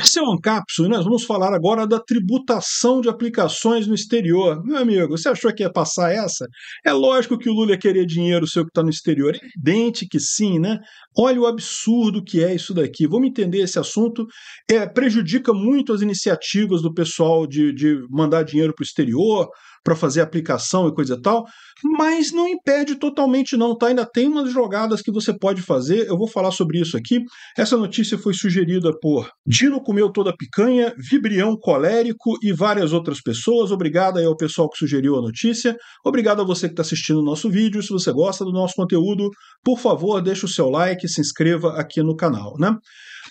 Esse é o Ancapso né? nós vamos falar agora da tributação de aplicações no exterior. Meu amigo, você achou que ia passar essa? É lógico que o Lula ia querer dinheiro seu que está no exterior. É evidente que sim, né? Olha o absurdo que é isso daqui. Vamos entender esse assunto. É, prejudica muito as iniciativas do pessoal de, de mandar dinheiro para o exterior, para fazer aplicação e coisa e tal, mas não impede totalmente não, tá? Ainda tem umas jogadas que você pode fazer, eu vou falar sobre isso aqui. Essa notícia foi sugerida por Dino comeu toda a picanha, Vibrião colérico e várias outras pessoas. Obrigado aí ao pessoal que sugeriu a notícia. Obrigado a você que está assistindo o nosso vídeo. Se você gosta do nosso conteúdo, por favor, deixa o seu like, se inscreva aqui no canal, né?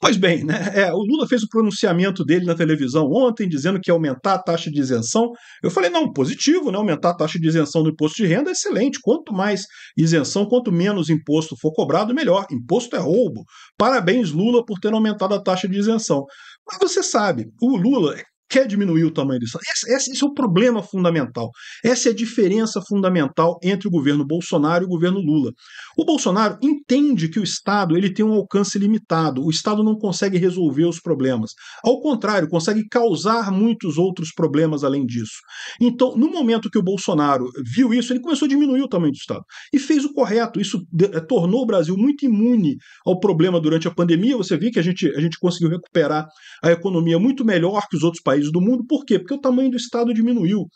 Pois bem, né? É, o Lula fez o pronunciamento dele na televisão ontem, dizendo que ia aumentar a taxa de isenção. Eu falei, não, positivo, né? Aumentar a taxa de isenção do imposto de renda é excelente. Quanto mais isenção, quanto menos imposto for cobrado, melhor. Imposto é roubo. Parabéns, Lula, por ter aumentado a taxa de isenção. Mas você sabe, o Lula, é quer diminuir o tamanho do Estado. Esse, esse, esse, é o problema fundamental. Essa é a diferença fundamental entre o governo Bolsonaro e o governo Lula. O Bolsonaro entende que o Estado ele tem um alcance limitado, o Estado não consegue resolver os problemas. Ao contrário, consegue causar muitos outros problemas além disso. Então, no momento que o Bolsonaro viu isso, ele começou a diminuir o tamanho do Estado. E fez o correto. Isso eh, tornou o Brasil muito imune ao problema durante a pandemia. Você viu que a gente, a gente conseguiu recuperar a economia muito melhor que os outros países países do mundo. Por quê? Porque o tamanho do Estado diminuiu.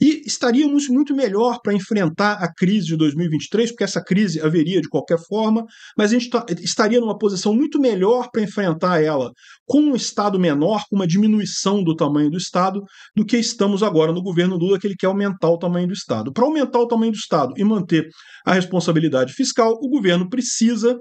E estaríamos muito melhor para enfrentar a crise de 2023, porque essa crise haveria de qualquer forma, mas a gente tá, estaria numa posição muito melhor para enfrentar ela com um Estado menor, com uma diminuição do tamanho do Estado, do que estamos agora no governo Lula, que ele quer aumentar o tamanho do Estado. Para aumentar o tamanho do Estado e manter a responsabilidade fiscal, o governo precisa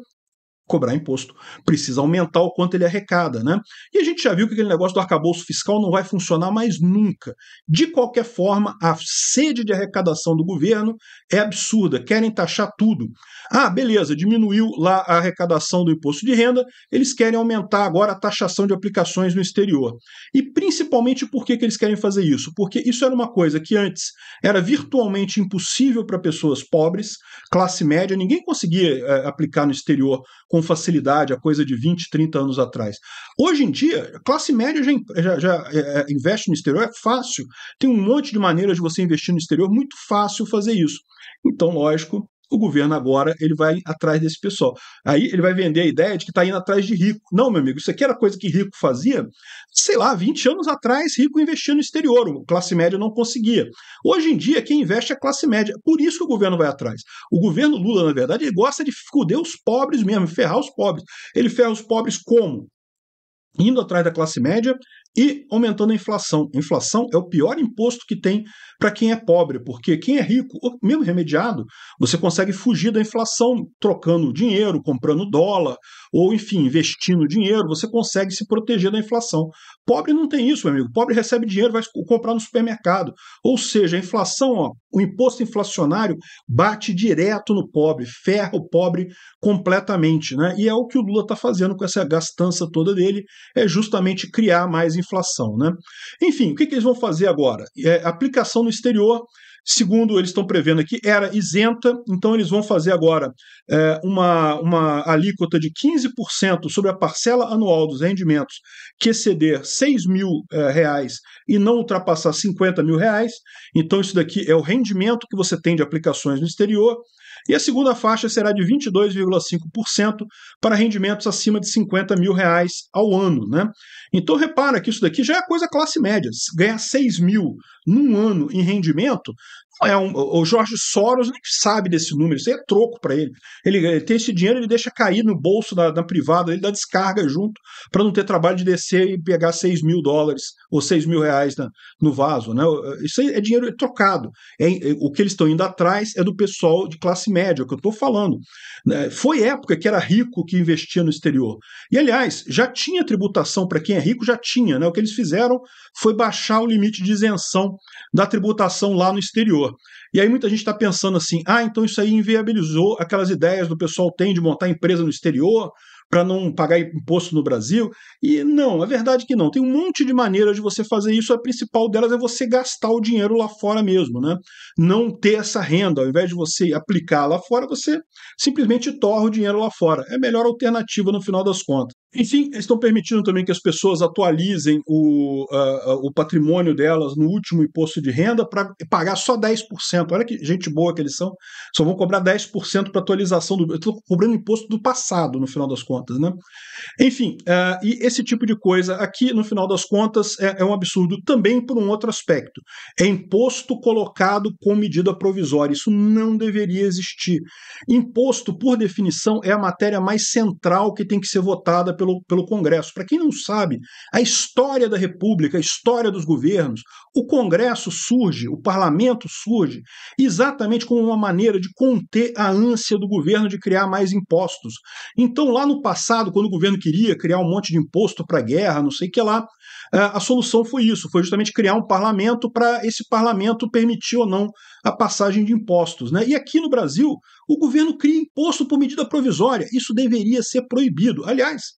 cobrar imposto, precisa aumentar o quanto ele arrecada, né? E a gente já viu que aquele negócio do arcabouço fiscal não vai funcionar mais nunca. De qualquer forma, a sede de arrecadação do governo é absurda, querem taxar tudo. Ah, beleza, diminuiu lá a arrecadação do imposto de renda, eles querem aumentar agora a taxação de aplicações no exterior. E principalmente por que, que eles querem fazer isso? Porque isso era uma coisa que antes era virtualmente impossível para pessoas pobres, classe média, ninguém conseguia é, aplicar no exterior com com facilidade, a coisa de 20, 30 anos atrás. Hoje em dia, a classe média já, já, já é, é, investe no exterior, é fácil. Tem um monte de maneiras de você investir no exterior, muito fácil fazer isso. Então, lógico, o governo agora ele vai atrás desse pessoal. Aí ele vai vender a ideia de que está indo atrás de rico. Não, meu amigo, isso aqui era coisa que rico fazia, sei lá, 20 anos atrás, rico investia no exterior, o classe média não conseguia. Hoje em dia, quem investe é a classe média. Por isso que o governo vai atrás. O governo Lula, na verdade, ele gosta de foder os pobres mesmo, ferrar os pobres. Ele ferra os pobres como? indo atrás da classe média e aumentando a inflação. A inflação é o pior imposto que tem para quem é pobre, porque quem é rico, mesmo remediado, você consegue fugir da inflação trocando dinheiro, comprando dólar, ou enfim, investindo dinheiro, você consegue se proteger da inflação. Pobre não tem isso, meu amigo. Pobre recebe dinheiro, vai comprar no supermercado. Ou seja, a inflação, ó, o imposto inflacionário bate direto no pobre, ferra o pobre completamente, né? E é o que o Lula está fazendo com essa gastança toda dele, é justamente criar mais inflação inflação. Né? Enfim, o que, que eles vão fazer agora? É, aplicação no exterior, segundo eles estão prevendo aqui, era isenta, então eles vão fazer agora é, uma, uma alíquota de 15% sobre a parcela anual dos rendimentos que exceder 6 mil é, reais e não ultrapassar 50 mil reais. Então, isso daqui é o rendimento que você tem de aplicações no exterior e a segunda faixa será de 22,5% para rendimentos acima de 50 mil reais ao ano. Né? Então repara que isso daqui já é coisa classe média. Ganhar 6 mil num ano em rendimento é um, o Jorge Soros nem sabe desse número, isso aí é troco para ele. ele. ele. tem esse dinheiro, ele deixa cair no bolso da, da privada, ele dá descarga junto para não ter trabalho de descer e pegar 6 mil dólares ou 6 mil reais na, no vaso. Né? Isso aí é dinheiro é trocado. É, é, o que eles estão indo atrás é do pessoal de classe média, é que eu estou falando. É, foi época que era rico que investia no exterior. E, aliás, já tinha tributação para quem é rico, já tinha. Né? O que eles fizeram foi baixar o limite de isenção da tributação lá no exterior. E aí muita gente está pensando assim: ah, então isso aí inviabilizou aquelas ideias do pessoal tem de montar empresa no exterior para não pagar imposto no Brasil. E não, é verdade que não. Tem um monte de maneiras de você fazer isso. A principal delas é você gastar o dinheiro lá fora mesmo, né? Não ter essa renda, ao invés de você aplicar lá fora, você simplesmente torra o dinheiro lá fora. É a melhor alternativa no final das contas. Enfim, estão permitindo também que as pessoas atualizem o, uh, o patrimônio delas no último imposto de renda para pagar só 10%. Olha que gente boa que eles são. Só vão cobrar 10% para atualização do. Estou cobrando imposto do passado, no final das contas. Né? Enfim, uh, e esse tipo de coisa aqui, no final das contas, é, é um absurdo também por um outro aspecto. É imposto colocado com medida provisória. Isso não deveria existir. Imposto, por definição, é a matéria mais central que tem que ser votada pelo, pelo Congresso. Para quem não sabe, a história da República, a história dos governos, o Congresso surge, o parlamento surge, exatamente como uma maneira de conter a ânsia do governo de criar mais impostos. Então, lá no passado, quando o governo queria criar um monte de imposto para a guerra, não sei o que lá, é, a solução foi isso, foi justamente criar um parlamento para esse parlamento permitir ou não a passagem de impostos. Né? E aqui no Brasil, o governo cria imposto por medida provisória. Isso deveria ser proibido. Aliás,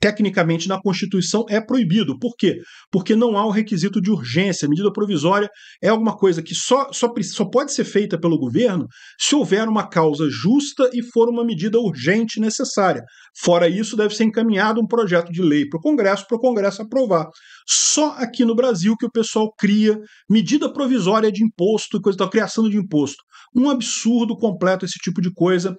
tecnicamente na Constituição é proibido. Por quê? Porque não há o requisito de urgência. Medida provisória é alguma coisa que só, só, só pode ser feita pelo governo se houver uma causa justa e for uma medida urgente necessária. Fora isso, deve ser encaminhado um projeto de lei para o Congresso, para o Congresso aprovar. Só aqui no Brasil que o pessoal cria medida provisória de imposto coisa da criação de imposto. Um absurdo completo esse tipo de coisa.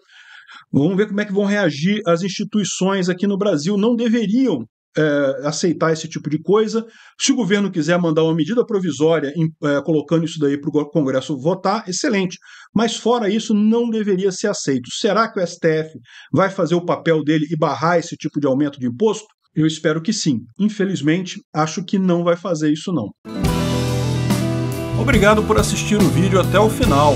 Vamos ver como é que vão reagir as instituições aqui no Brasil. Não deveriam é, aceitar esse tipo de coisa. Se o governo quiser mandar uma medida provisória em, é, colocando isso daí para o Congresso votar, excelente. Mas fora isso, não deveria ser aceito. Será que o STF vai fazer o papel dele e barrar esse tipo de aumento de imposto? Eu espero que sim. Infelizmente, acho que não vai fazer isso não. Obrigado por assistir o vídeo até o final.